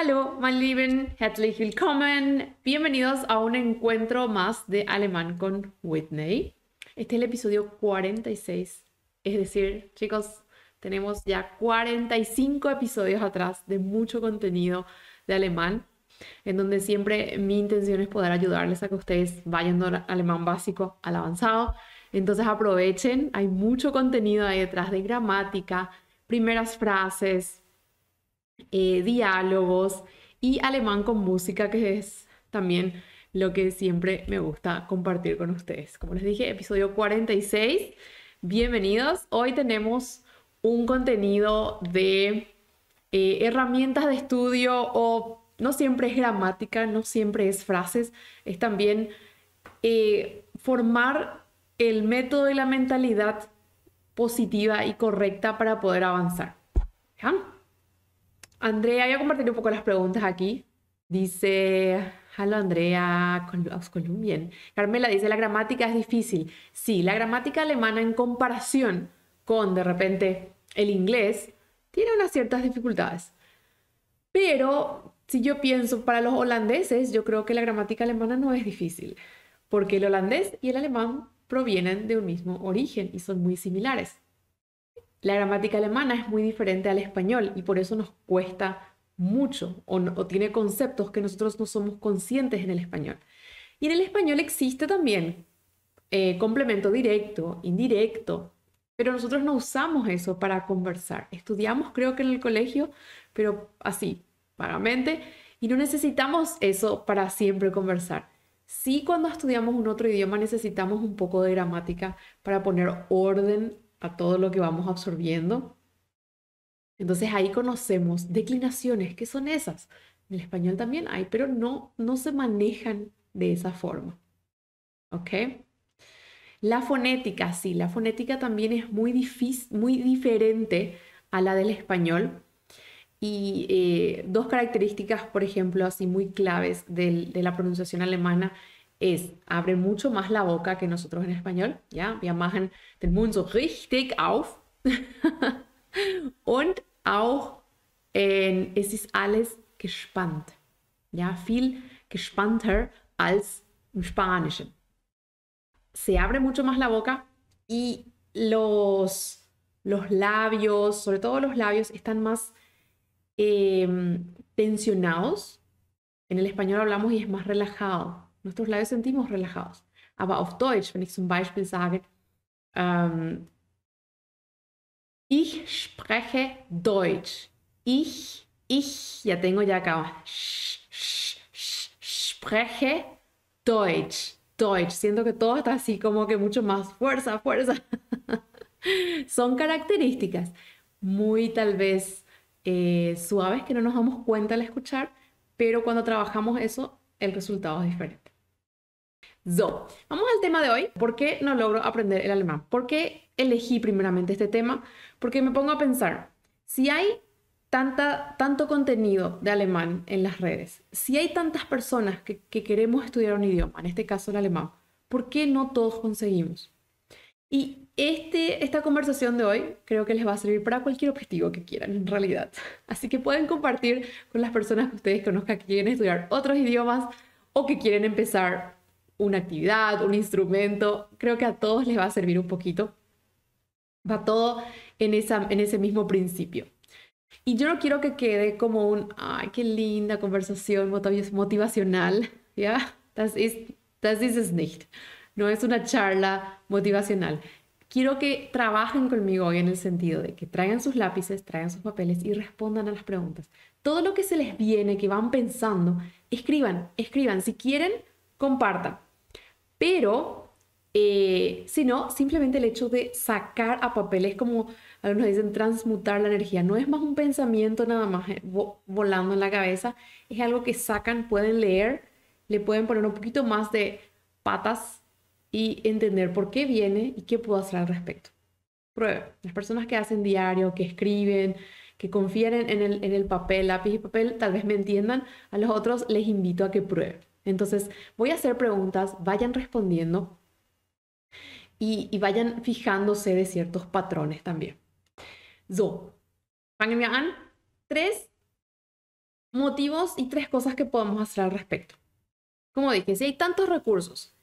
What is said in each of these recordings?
Hallo, mein Lieben, herzlich willkommen. Bienvenidos a un encuentro más de Alemán con Whitney. Este es el episodio 46. Es decir, chicos, tenemos ya 45 episodios atrás de mucho contenido de alemán, en donde siempre mi intención es poder ayudarles a que ustedes vayan de alemán básico al avanzado. Entonces aprovechen, hay mucho contenido ahí detrás de gramática, primeras frases, eh, diálogos y alemán con música, que es también lo que siempre me gusta compartir con ustedes. Como les dije, episodio 46, bienvenidos. Hoy tenemos un contenido de eh, herramientas de estudio o no siempre es gramática, no siempre es frases, es también eh, formar el método y la mentalidad positiva y correcta para poder avanzar. Andrea, voy a compartir un poco las preguntas aquí. Dice, hola Andrea, los Carmela dice, la gramática es difícil. Sí, la gramática alemana en comparación con de repente el inglés tiene unas ciertas dificultades. Pero si yo pienso para los holandeses, yo creo que la gramática alemana no es difícil, porque el holandés y el alemán provienen de un mismo origen y son muy similares. La gramática alemana es muy diferente al español y por eso nos cuesta mucho o, tiene conceptos que nosotros no somos conscientes en el español. Y en el español existe también eh, complemento directo, indirecto, pero nosotros no usamos eso para conversar. Estudiamos creo que en el colegio, pero así, vagamente, y no necesitamos eso para siempre conversar. Sí, cuando estudiamos un otro idioma necesitamos un poco de gramática para poner orden a todo lo que vamos absorbiendo. Entonces ahí conocemos declinaciones, que son esas? En el español también hay, pero no, no se manejan de esa forma. ¿Ok? La fonética, sí, la fonética también es muy, difícil, muy diferente a la del español. Y eh, dos características, por ejemplo, así muy claves de la pronunciación alemana es, abre mucho más la boca que nosotros en español, ¿ya? Wir machen den Mund so richtig auf. Und auch, es ist alles gespannt, ¿ya? Viel gespannter als im Spanischen. Se abre mucho más la boca y los, labios, sobre todo los labios, están más em, tensionados. En el español hablamos y es más relajado. Nuestros labios sentimos relajados. Aber auf Deutsch, wenn ich zum Beispiel sage, ähm, ich spreche Deutsch. Ich, ich, ya tengo ya acá. Sh, sh, spreche Deutsch. Deutsch. Siento que todo está así como que mucho más fuerza, fuerza. Son características muy tal vez eh, suaves que no nos damos cuenta al escuchar, pero cuando trabajamos eso, el resultado es diferente vamos al tema de hoy. ¿Por qué no logro aprender el alemán? ¿Por qué elegí primeramente este tema? Porque me pongo a pensar, si hay tanto contenido de alemán en las redes, si hay tantas personas que, queremos estudiar un idioma, en este caso el alemán, ¿por qué no todos conseguimos? Y este, esta conversación de hoy creo que les va a servir para cualquier objetivo que quieran, en realidad. Así que pueden compartir con las personas que ustedes conozcan que quieren estudiar otros idiomas o que quieren empezar una actividad, un instrumento, creo que a todos les va a servir un poquito. Va todo en, esa, en ese mismo principio. Y yo no quiero que quede como un, ay, qué linda conversación motivacional, ¿ya? Das ist, es nicht. No es una charla motivacional. Quiero que trabajen conmigo hoy en el sentido de que traigan sus lápices, traigan sus papeles y respondan a las preguntas. Todo lo que se les viene, que van pensando, escriban, escriban. Si quieren, compartan. Pero, eh, si no, simplemente el hecho de sacar a papel es como, algunos dicen, transmutar la energía. No es más un pensamiento nada más eh, volando en la cabeza, es algo que sacan, pueden leer, le pueden poner un poquito más de patas y entender por qué viene y qué puedo hacer al respecto. Prueba. Las personas que hacen diario, que escriben, que confieren en el, en el papel, lápiz y papel, tal vez me entiendan. A los otros les invito a que prueben. Entonces, voy a hacer preguntas, vayan respondiendo y, vayan fijándose de ciertos patrones también. So, fangen a an. Tres motivos y tres cosas que podemos hacer al respecto. Como dije, si hay tantos recursos,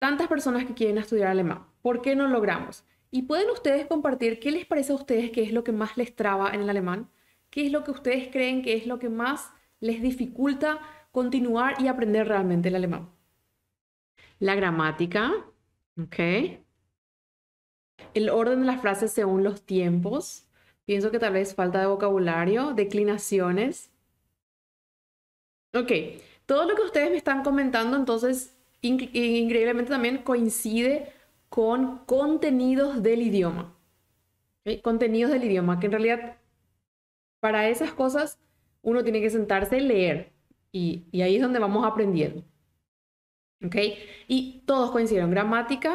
tantas personas que quieren estudiar alemán, ¿por qué no logramos? Y pueden ustedes compartir qué les parece a ustedes que es lo que más les traba en el alemán, qué es lo que ustedes creen que es lo que más les dificulta continuar y aprender realmente el alemán. La gramática, ¿ok? El orden de las frases según los tiempos. Pienso que tal vez falta de vocabulario, declinaciones. Ok, todo lo que ustedes me están comentando entonces increíblemente también coincide con contenidos del idioma. Contenidos del idioma, que en realidad para esas cosas uno tiene que sentarse y leer. Y, ahí es donde vamos aprendiendo. ¿Ok? Y todos coincidieron, gramática,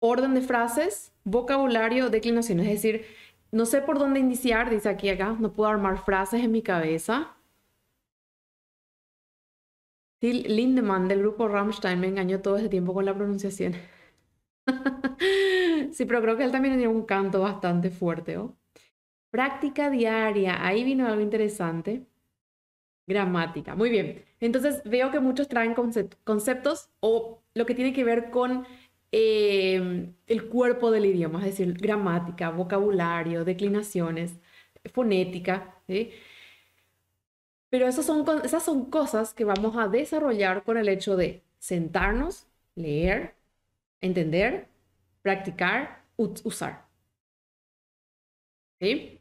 orden de frases, vocabulario, declinación. Es decir, no sé por dónde iniciar, dice aquí acá, no puedo armar frases en mi cabeza. Lindemann del grupo Rammstein me engañó todo este tiempo con la pronunciación. sí, pero creo que él también tenía un canto bastante fuerte. ¿oh? Práctica diaria, ahí vino algo interesante gramática. Muy bien. Entonces veo que muchos traen conceptos o lo que tiene que ver con em, el cuerpo del idioma, es decir, gramática, vocabulario, declinaciones, fonética. Pero son, esas son cosas que vamos a desarrollar con el hecho de sentarnos, leer, entender, practicar, usar. ¿Sí?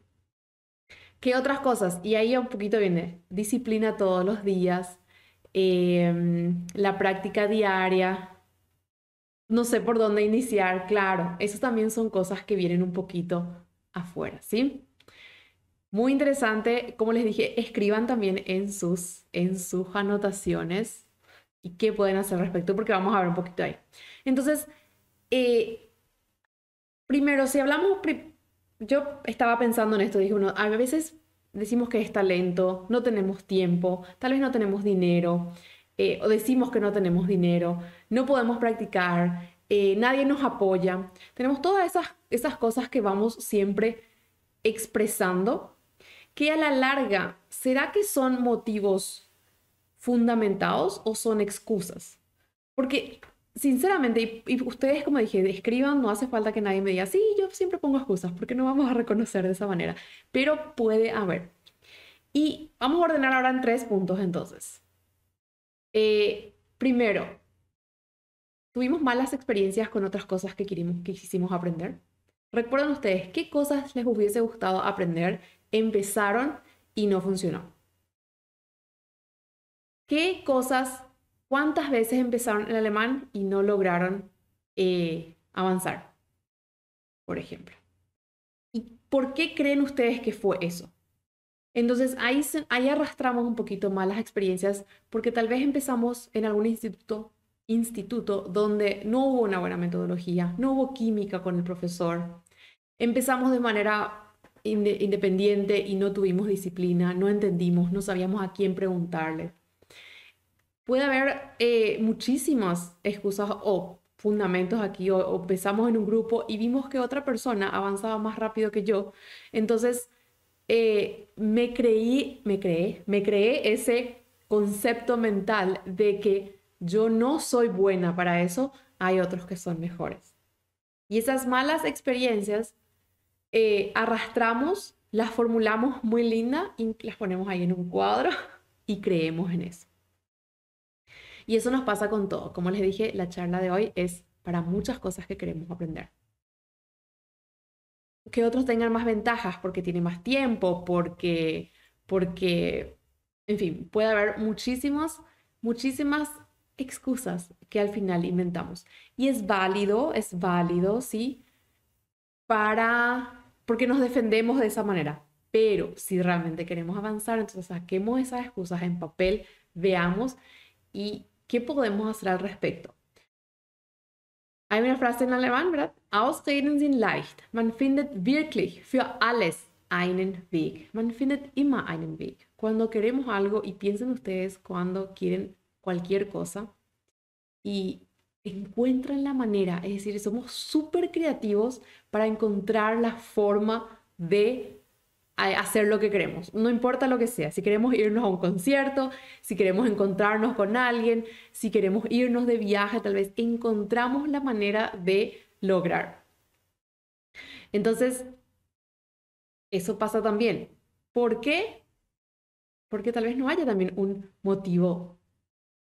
¿Qué otras cosas? Y ahí un poquito viene disciplina todos los días, em, la práctica diaria, no sé por dónde iniciar, claro, eso también son cosas que vienen un poquito afuera, ¿sí? Muy interesante, como les dije, escriban también en sus, en sus anotaciones y qué pueden hacer respecto, porque vamos a ver un poquito ahí. Entonces, eh, primero, si hablamos yo estaba pensando en esto, dije, uno a veces decimos que es talento, no tenemos tiempo, tal vez no tenemos dinero, eh, o decimos que no tenemos dinero, no podemos practicar, eh, nadie nos apoya. Tenemos todas esas, esas cosas que vamos siempre expresando, que a la larga, ¿será que son motivos fundamentados o son excusas? Porque sinceramente, y, ustedes, como dije, escriban, no hace falta que nadie me diga, sí, yo siempre pongo excusas, porque no vamos a reconocer de esa manera, pero puede haber. Y vamos a ordenar ahora en tres puntos entonces. Eh, primero, tuvimos malas experiencias con otras cosas que, que quisimos aprender. Recuerden ustedes qué cosas les hubiese gustado aprender, empezaron y no funcionó. ¿Qué cosas ¿Cuántas veces empezaron el alemán y no lograron eh, avanzar? Por ejemplo. ¿Y por qué creen ustedes que fue eso? Entonces ahí, ahí arrastramos un poquito más las experiencias porque tal vez empezamos en algún instituto, instituto donde no hubo una buena metodología, no hubo química con el profesor, empezamos de manera independiente y no tuvimos disciplina, no entendimos, no sabíamos a quién preguntarle puede haber eh, muchísimas excusas o fundamentos aquí, o, empezamos en un grupo y vimos que otra persona avanzaba más rápido que yo. Entonces, eh, me creí, me creé, me creé ese concepto mental de que yo no soy buena para eso, hay otros que son mejores. Y esas malas experiencias eh, arrastramos, las formulamos muy linda y las ponemos ahí en un cuadro y creemos en eso. Y eso nos pasa con todo. Como les dije, la charla de hoy es para muchas cosas que queremos aprender. Que otros tengan más ventajas porque tienen más tiempo, porque, porque, en fin, puede haber muchísimos, muchísimas excusas que al final inventamos. Y es válido, es válido, ¿sí? Para, porque nos defendemos de esa manera. Pero si realmente queremos avanzar, entonces saquemos esas excusas en papel, veamos y ¿Qué podemos hacer al respecto? Hay una frase en alemán, ¿verdad? Ausreden sind leicht. Man findet wirklich für alles einen Weg. Man findet immer einen Weg. Cuando queremos algo, y piensen ustedes cuando quieren cualquier cosa, y encuentran la manera, es decir, somos súper creativos para encontrar la forma de hacer lo que queremos, no importa lo que sea, si queremos irnos a un concierto, si queremos encontrarnos con alguien, si queremos irnos de viaje, tal vez encontramos la manera de lograr. Entonces, eso pasa también. ¿Por qué? Porque tal vez no haya también un motivo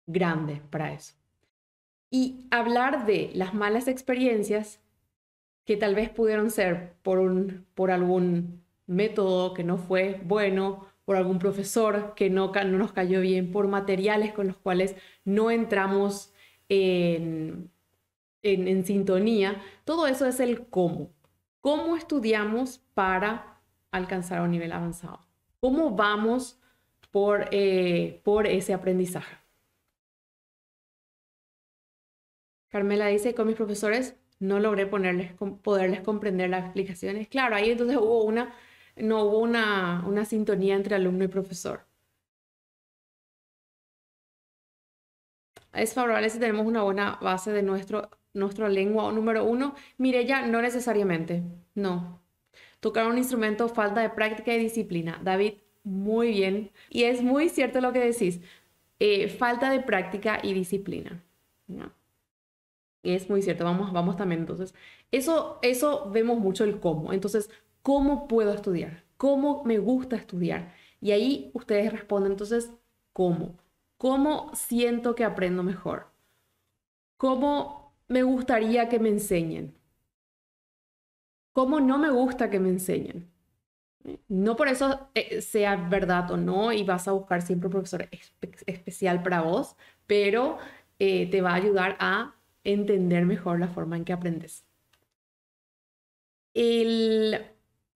grande para eso. Y hablar de las malas experiencias que tal vez pudieron ser por, un, por algún método que no fue bueno, por algún profesor que no, no nos cayó bien, por materiales con los cuales no entramos en, sintonía. Todo eso es el cómo. ¿Cómo estudiamos para alcanzar un nivel avanzado? ¿Cómo vamos por, eh, por ese aprendizaje? Carmela dice, con mis profesores no logré ponerles, poderles comprender las explicaciones. Claro, ahí entonces hubo una no hubo una, una sintonía entre alumno y profesor. Es favorable si tenemos una buena base de nuestro, nuestra lengua. Número uno, Mirella, no necesariamente, no. Tocar un instrumento, falta de práctica y disciplina. David, muy bien. Y es muy cierto lo que decís. Eh, falta de práctica y disciplina. ¿no? Es muy cierto, vamos, vamos también entonces. Eso, eso vemos mucho el cómo. Entonces, ¿Cómo puedo estudiar? ¿Cómo me gusta estudiar? Y ahí ustedes responden entonces, ¿cómo? ¿Cómo siento que aprendo mejor? ¿Cómo me gustaría que me enseñen? ¿Cómo no me gusta que me enseñen? No por eso eh, sea verdad o no y vas a buscar siempre un profesor especial para vos, pero eh, te va a ayudar a entender mejor la forma en que aprendes. El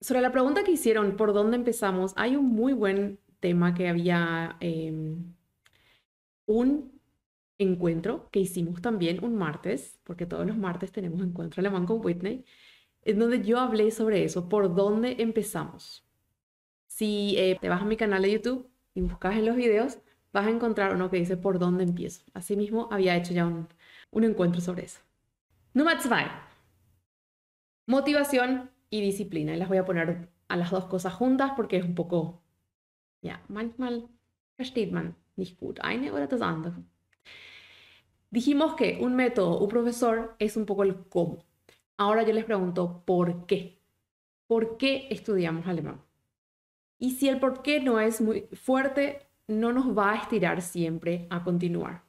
sobre la pregunta que hicieron, ¿por dónde empezamos? Hay un muy buen tema que había em, un encuentro que hicimos también un martes, porque todos los martes tenemos encuentro alemán con Whitney, en donde yo hablé sobre eso, por dónde empezamos. Si eh, te vas a mi canal de YouTube y buscas en los videos, vas a encontrar uno que dice por dónde empiezo. Asimismo, había hecho ya un, encuentro sobre eso. Número 2. Motivación y disciplina. Y las voy a poner a las dos cosas juntas porque es un poco, ya, manchmal versteht man nicht gut eine oder das andere. Dijimos que un método, un profesor, es un poco el cómo. Ahora yo les pregunto, ¿por qué? ¿Por qué estudiamos alemán? Y si el por qué no es muy fuerte, no nos va a estirar siempre a continuar.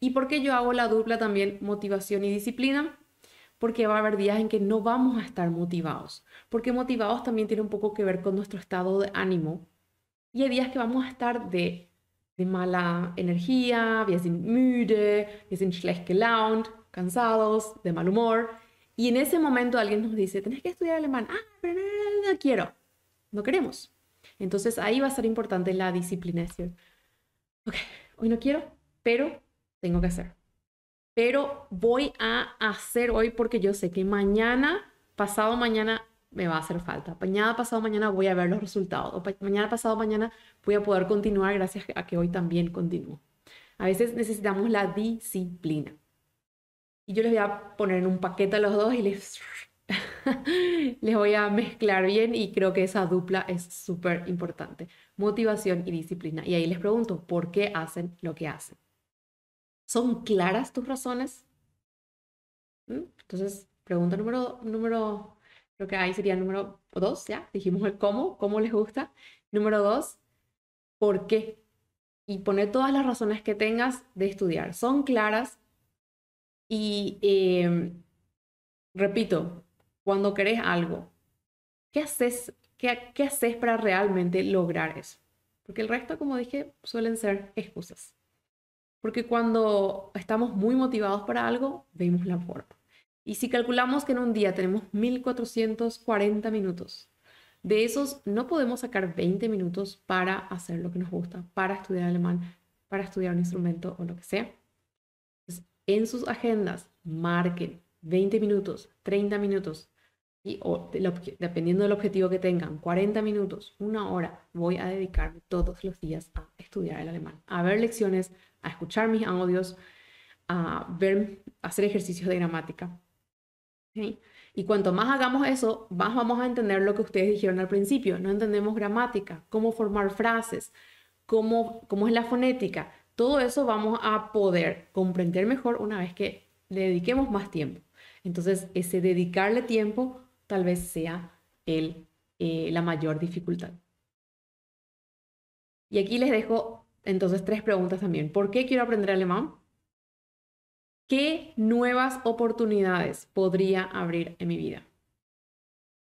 ¿Y por qué yo hago la dupla también motivación y disciplina? porque va a haber días en que no vamos a estar motivados, porque motivados también tiene un poco que ver con nuestro estado de ánimo. Y hay días que vamos a estar de, mala energía, wir sind müde, wir sind schlecht gelaunt, cansados, de mal humor. Y en ese momento alguien nos dice, tenés que estudiar alemán. Ah, pero no, quiero. No queremos. Entonces ahí va a ser importante la disciplina. hoy no quiero, pero tengo que hacer pero voy a hacer hoy porque yo sé que mañana, pasado mañana, me va a hacer falta. Mañana, pasado mañana voy a ver los resultados. mañana, pasado mañana voy a poder continuar gracias a que hoy también continúo. A veces necesitamos la disciplina. Y yo les voy a poner en un paquete a los dos y les, les voy a mezclar bien y creo que esa dupla es súper importante. Motivación y disciplina. Y ahí les pregunto, ¿por qué hacen lo que hacen? ¿Son claras tus razones? ¿Mm? Entonces, pregunta número, número, creo que ahí sería número dos, ¿ya? Dijimos el cómo, cómo les gusta. Número dos, ¿por qué? Y pone todas las razones que tengas de estudiar. Son claras y, eh, repito, cuando querés algo, ¿qué haces, qué, qué haces para realmente lograr eso? Porque el resto, como dije, suelen ser excusas. Porque cuando estamos muy motivados para algo, vemos la forma. Y si calculamos que en un día tenemos 1440 minutos, de esos no podemos sacar 20 minutos para hacer lo que nos gusta, para estudiar alemán, para estudiar un instrumento o lo que sea. Entonces, en sus agendas, marquen 20 minutos, 30 minutos, y, o dependiendo del objetivo que tengan, 40 minutos, una hora, voy a dedicarme todos los días a estudiar el alemán, a ver lecciones, a escuchar mis audios, a ver, hacer ejercicios de gramática. Y cuanto más hagamos eso, más vamos a entender lo que ustedes dijeron al principio. No entendemos gramática, cómo formar frases, cómo, cómo es la fonética. Todo eso vamos a poder comprender mejor una vez que le dediquemos más tiempo. Entonces, ese dedicarle tiempo tal vez sea eh, la mayor dificultad. Y aquí les dejo entonces, tres preguntas también. ¿Por qué quiero aprender alemán? ¿Qué nuevas oportunidades podría abrir en mi vida?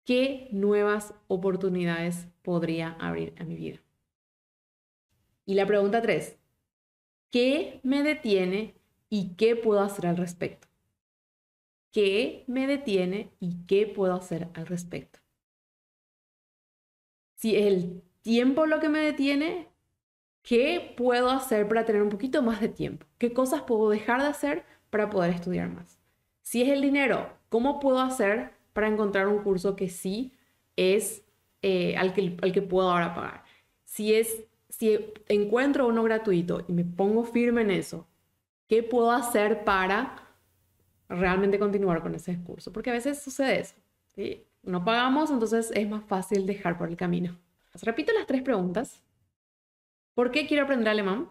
¿Qué nuevas oportunidades podría abrir en mi vida? Y la pregunta tres, ¿qué me detiene y qué puedo hacer al respecto? ¿Qué me detiene y qué puedo hacer al respecto? Si es el tiempo lo que me detiene, ¿Qué puedo hacer para tener un poquito más de tiempo? ¿Qué cosas puedo dejar de hacer para poder estudiar más? Si es el dinero, ¿cómo puedo hacer para encontrar un curso que sí es eh, al, que, al que puedo ahora pagar? Si es si encuentro uno gratuito y me pongo firme en eso, ¿qué puedo hacer para realmente continuar con ese curso? Porque a veces sucede eso. No pagamos, entonces es más fácil dejar por el camino. Repito las tres preguntas ¿Por qué quiero aprender alemán?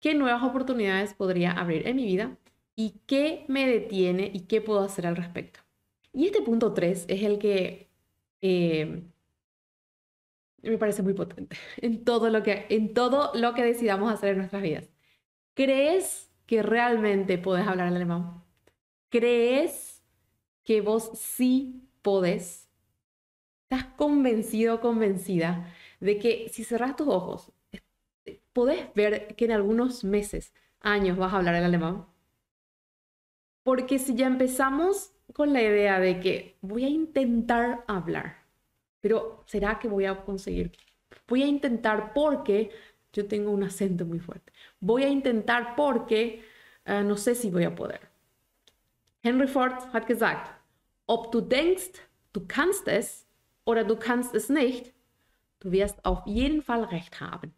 ¿Qué nuevas oportunidades podría abrir en mi vida? ¿Y qué me detiene y qué puedo hacer al respecto? Y este punto 3 es el que em, me parece muy potente en todo, lo que, en todo lo que decidamos hacer en nuestras vidas. ¿Crees que realmente podés hablar alemán? ¿Crees que vos sí podés? ¿Estás convencido, convencida de que si cerras tus ojos podés ver que en algunos meses, años vas a hablar el alemán. Porque si ya empezamos con la idea de que voy a intentar hablar, pero ¿será que voy a conseguir? Voy a intentar porque yo tengo un acento muy fuerte. Voy a intentar porque eh, no sé si voy a poder. Henry Ford hat gesagt, ob du denkst, du kannst es oder du kannst es nicht, du wirst auf jeden Fall recht haben.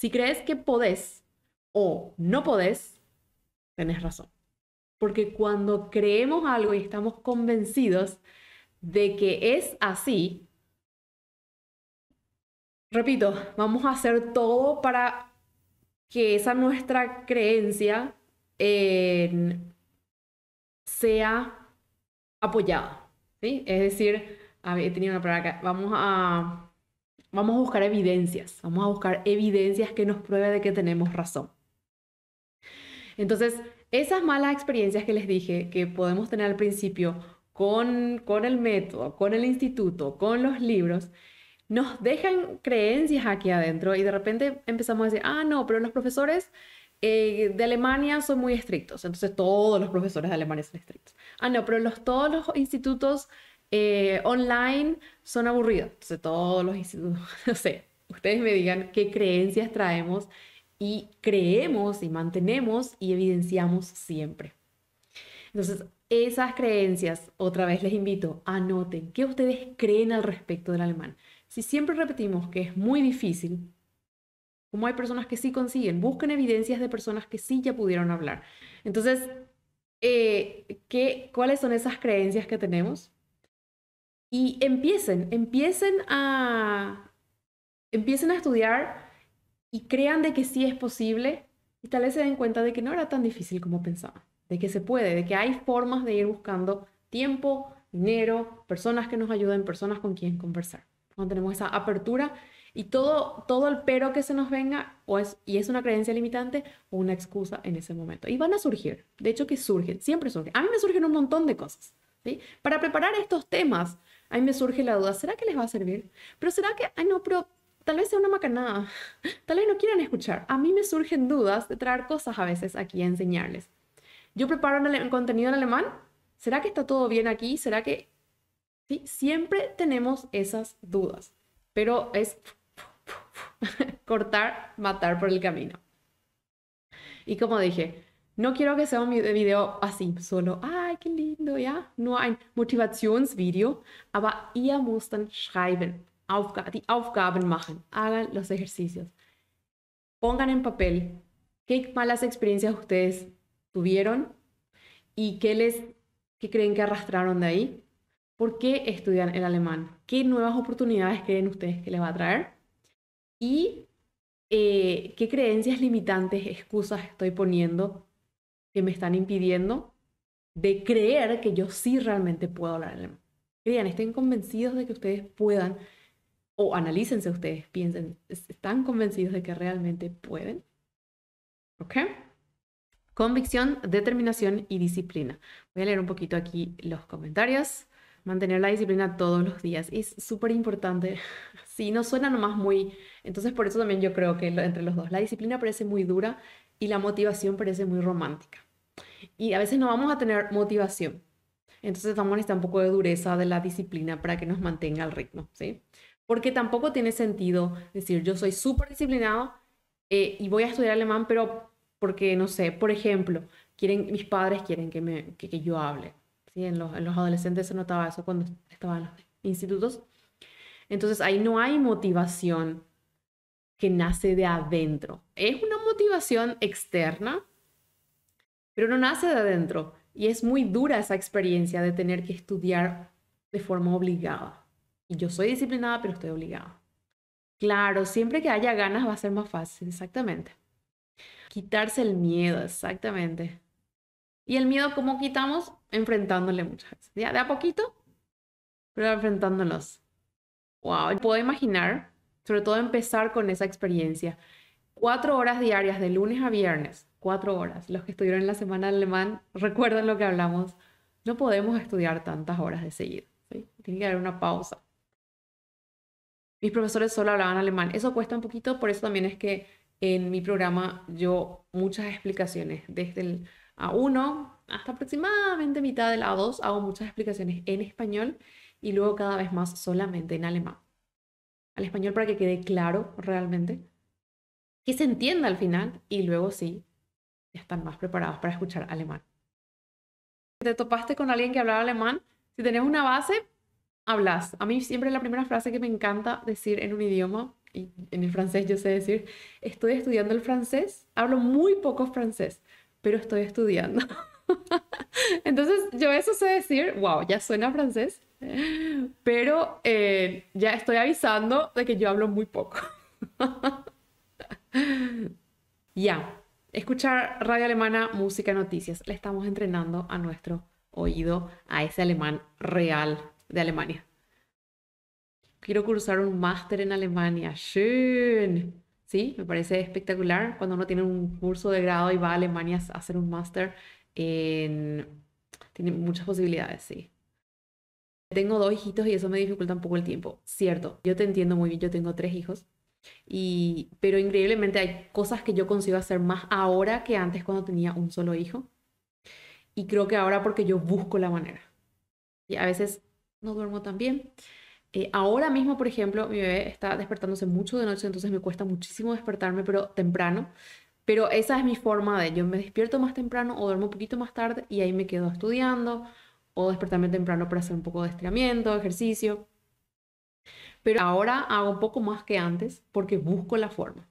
Si crees que podés o no podés, tenés razón. Porque cuando creemos algo y estamos convencidos de que es así, repito, vamos a hacer todo para que esa nuestra creencia eh, sea apoyada. ¿sí? Es decir, he tenido una palabra acá, vamos a vamos a buscar evidencias, vamos a buscar evidencias que nos prueben de que tenemos razón. Entonces, esas malas experiencias que les dije que podemos tener al principio con, el método, con el instituto, con los libros, nos dejan creencias aquí adentro y de repente empezamos a decir, ah, no, pero los profesores eh, de Alemania son muy estrictos, entonces todos los profesores de Alemania son estrictos. Ah, no, pero los, todos los institutos eh, online son aburridos. Entonces todos los institutos, no sé, ustedes me digan qué creencias traemos y creemos y mantenemos y evidenciamos siempre. Entonces, esas creencias, otra vez les invito, anoten qué ustedes creen al respecto del alemán. Si siempre repetimos que es muy difícil, como hay personas que sí consiguen, busquen evidencias de personas que sí ya pudieron hablar. Entonces, eh, ¿qué, ¿cuáles son esas creencias que tenemos? y empiecen, empiecen a, empiecen a estudiar y crean de que sí es posible y tal vez se den cuenta de que no era tan difícil como pensaban, de que se puede, de que hay formas de ir buscando tiempo, dinero, personas que nos ayuden, personas con quien conversar. Cuando tenemos esa apertura y todo, todo el pero que se nos venga o pues, y es una creencia limitante o una excusa en ese momento. Y van a surgir, de hecho que surgen, siempre surgen. A mí me surgen un montón de cosas. ¿sí? Para preparar estos temas, mí me surge la duda, ¿será que les va a servir? Pero será que, ay no, pero tal vez sea una macanada, tal vez no quieran escuchar. A mí me surgen dudas de traer cosas a veces aquí a enseñarles. Yo preparo el contenido en alemán, ¿será que está todo bien aquí? ¿Será que...? Sí, siempre tenemos esas dudas, pero es cortar, matar por el camino. Y como dije, no quiero que sea un Video así, solo, ay, qué lindo, ya. nur ein Motivationsvideo, aber ihr ustedes dann schreiben, Aufga die Aufgaben machen, hagan los ejercicios. Pongan en papel qué malas experiencias ustedes tuvieron y qué les creen que arrastraron de ahí. ¿Por qué estudian el alemán? ¿Qué nuevas oportunidades creen ustedes que les va a traer? Y eh, qué creencias limitantes, excusas estoy poniendo que me están impidiendo de creer que yo sí realmente puedo hablar alemán. Crean, estén convencidos de que ustedes puedan, o analícense ustedes, piensen, ¿están convencidos de que realmente pueden? ¿Ok? Convicción, determinación y disciplina. Voy a leer un poquito aquí los comentarios. Mantener la disciplina todos los días es súper importante. Sí, no suena nomás muy... Entonces por eso también yo creo que entre los dos. La disciplina parece muy dura y la motivación parece muy romántica. Y a veces no vamos a tener motivación. Entonces vamos a necesitar un poco de dureza de la disciplina para que nos mantenga el ritmo, ¿sí? Porque tampoco tiene sentido decir yo soy súper disciplinado eh, y voy a estudiar alemán, pero porque, no sé, por ejemplo, quieren, mis padres quieren que, me, yo hable. ¿sí? En, los, adolescentes se notaba eso cuando estaban en los institutos. Entonces ahí no hay motivación que nace de adentro. Es una externa, pero no nace de adentro. Y es muy dura esa experiencia de tener que estudiar de forma obligada. Y yo soy disciplinada, pero estoy obligada. Claro, siempre que haya ganas va a ser más fácil, exactamente. Quitarse el miedo, exactamente. Y el miedo, ¿cómo quitamos? Enfrentándole muchas veces. ¿Ya? De a poquito, pero enfrentándolos. Wow, puedo imaginar, sobre todo empezar con esa experiencia cuatro horas diarias de lunes a viernes, cuatro horas, los que estuvieron en la semana alemán recuerdan lo que hablamos, no podemos estudiar tantas horas de seguida. tiene que haber una pausa. Mis profesores solo hablaban alemán, eso cuesta un poquito, por eso también es que en mi programa yo muchas explicaciones, desde el A1 hasta aproximadamente mitad del A2 hago muchas explicaciones en español y luego cada vez más solamente en alemán. Al español para que quede claro realmente que se entienda al final y luego sí, ya están más preparados para escuchar alemán. Si te topaste con alguien que hablaba alemán, si tenés una base, hablas. A mí siempre la primera frase que me encanta decir en un idioma, y en el francés yo sé decir, estoy estudiando el francés, hablo muy poco francés, pero estoy estudiando. Entonces yo eso sé decir, wow, ya suena francés, pero eh, ya estoy avisando de que yo hablo muy poco. Ya, escuchar radio alemana, música, noticias. Le estamos entrenando a nuestro oído a ese alemán real de Alemania. Quiero cursar un máster en Alemania. Schön. Sí, me parece espectacular cuando uno tiene un curso de grado y va a Alemania a hacer un máster. Tiene muchas posibilidades, sí. Tengo dos hijitos y eso me dificulta un poco el tiempo. Cierto, yo te entiendo muy bien, yo tengo tres hijos y, pero increíblemente hay cosas que yo consigo hacer más ahora que antes cuando tenía un solo hijo. Y creo que ahora porque yo busco la manera. Y a veces no duermo tan bien. Eh, ahora mismo, por ejemplo, mi bebé está despertándose mucho de noche, entonces me cuesta muchísimo despertarme, pero temprano. Pero esa es mi forma de, yo me despierto más temprano o duermo un poquito más tarde y ahí me quedo estudiando o despertarme temprano para hacer un poco de estiramiento, ejercicio. Pero ahora hago un poco más que antes porque busco la forma.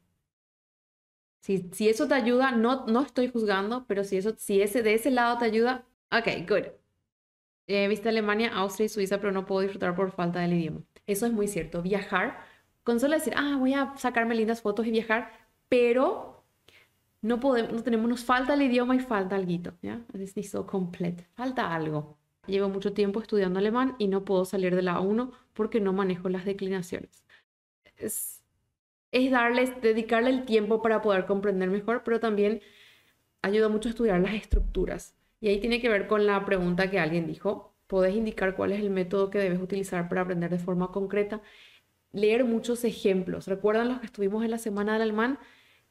Si, eso te ayuda, no, no estoy juzgando, pero si, eso, si ese, de ese lado te ayuda, ok, good. He eh, visto Alemania, Austria y Suiza, pero no puedo disfrutar por falta del idioma. Eso es muy cierto. Viajar, con solo decir, ah, voy a sacarme lindas fotos y viajar, pero no podemos, no tenemos, nos falta el idioma y falta algo, ¿ya? Es complete. falta algo. Llevo mucho tiempo estudiando alemán y no puedo salir de la A1 porque no manejo las declinaciones. Es, darles, dedicarle el tiempo para poder comprender mejor, pero también ayuda mucho a estudiar las estructuras. Y ahí tiene que ver con la pregunta que alguien dijo. Podés indicar cuál es el método que debes utilizar para aprender de forma concreta. Leer muchos ejemplos. ¿Recuerdan los que estuvimos en la semana del alemán?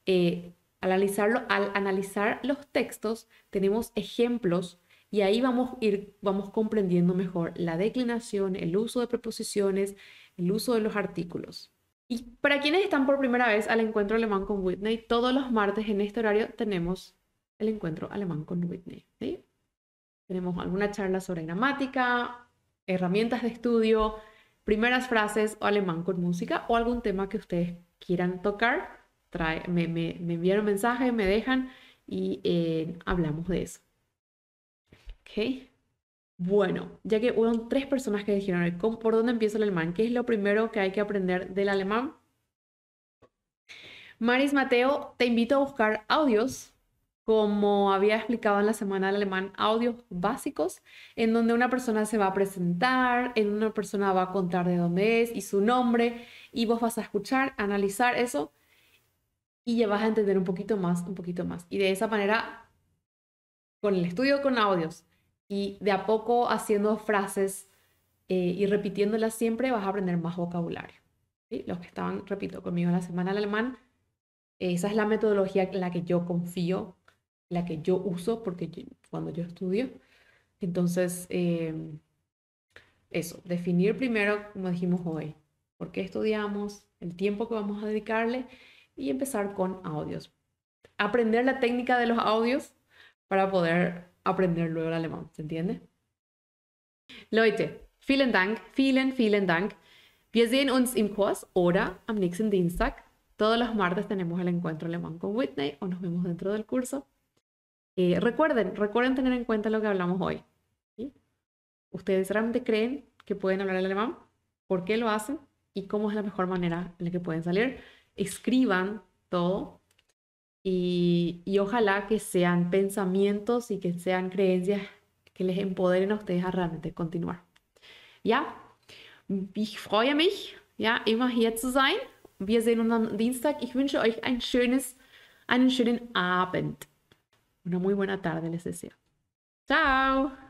Eh, analizarlo, al analizar los textos, tenemos ejemplos y ahí vamos, ir, vamos comprendiendo mejor la declinación, el uso de preposiciones, el uso de los artículos. Y para quienes están por primera vez al encuentro alemán con Whitney, todos los martes en este horario tenemos el encuentro alemán con Whitney. Tenemos alguna charla sobre gramática, herramientas de estudio, primeras frases o alemán con música o algún tema que ustedes quieran tocar. me, me, me envían un mensaje, me dejan y eh, hablamos de eso. ¿ok? Bueno, ya que hubo tres personas que dijeron, ¿por dónde empieza el alemán? ¿Qué es lo primero que hay que aprender del alemán? Maris Mateo, te invito a buscar audios, como había explicado en la semana del alemán, audios básicos, en donde una persona se va a presentar, en una persona va a contar de dónde es y su nombre, y vos vas a escuchar, analizar eso, y ya vas a entender un poquito más, un poquito más. Y de esa manera, con el estudio con audios, y de a poco haciendo frases eh, y repitiéndolas siempre vas a aprender más vocabulario. Los que estaban, repito, conmigo la semana del alemán, esa es la metodología en la que yo confío, la que yo uso porque cuando yo estudio. Entonces, eh, eso, definir primero, como dijimos hoy, por qué estudiamos, el tiempo que vamos a dedicarle y empezar con audios. Aprender la técnica de los audios para poder aprender luego el alemán, ¿se entiende? Leute, vielen Dank, vielen, vielen Dank. Wir sehen uns im Kurs oder am nächsten Dienstag. Todos los martes tenemos el encuentro alemán con Whitney o nos vemos dentro del curso. Eh, recuerden, recuerden tener en cuenta lo que hablamos hoy. ¿Ustedes realmente creen que pueden hablar el alemán? ¿Por qué lo hacen? ¿Y cómo es la mejor manera en la que pueden salir? Escriban todo y, y, ojalá que sean pensamientos y que sean creencias que les empoderen a ustedes a realmente continuar. Ya, ich freue mich, ja, immer hier zu sein. Wir sehen uns am Dienstag. Ich wünsche euch ein schönes, einen schönen Abend. Una muy buena tarde les deseo. Chao.